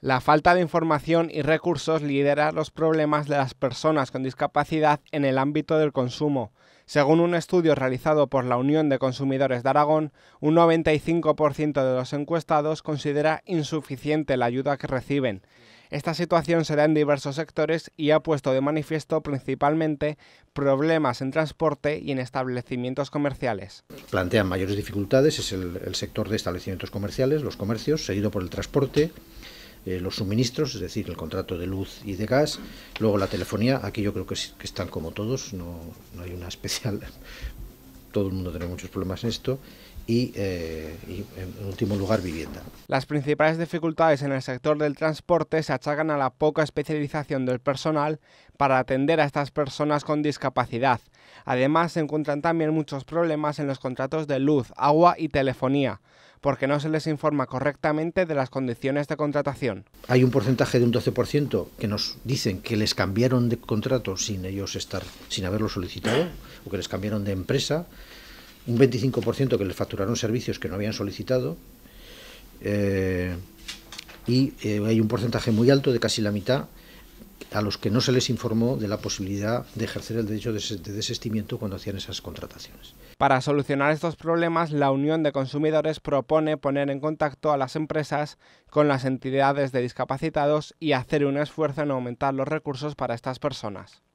La falta de información y recursos lidera los problemas de las personas con discapacidad en el ámbito del consumo. Según un estudio realizado por la Unión de Consumidores de Aragón, un 95% de los encuestados considera insuficiente la ayuda que reciben. Esta situación se da en diversos sectores y ha puesto de manifiesto principalmente problemas en transporte y en establecimientos comerciales. Plantean mayores dificultades, es el, el sector de establecimientos comerciales, los comercios, seguido por el transporte eh, los suministros, es decir, el contrato de luz y de gas. Luego la telefonía, aquí yo creo que, están como todos, no, hay una especial. Todo el mundo tiene muchos problemas en esto. Y, eh, y, en último lugar, vivienda. Las principales dificultades en el sector del transporte se achacan a la poca especialización del personal, para atender a estas personas con discapacidad. Además, se encuentran también muchos problemas en los contratos de luz, agua y telefonía, porque no se les informa correctamente de las condiciones de contratación. Hay un porcentaje de un 12% que nos dicen que les cambiaron de contrato sin ellos estar, sin haberlo solicitado, o que les cambiaron de empresa, un 25% que les facturaron servicios que no habían solicitado, eh, y eh, hay un porcentaje muy alto de casi la mitad a los que no se les informó de la posibilidad de ejercer el derecho de desistimiento cuando hacían esas contrataciones. Para solucionar estos problemas, la Unión de Consumidores propone poner en contacto a las empresas con las entidades de discapacitados y hacer un esfuerzo en aumentar los recursos para estas personas.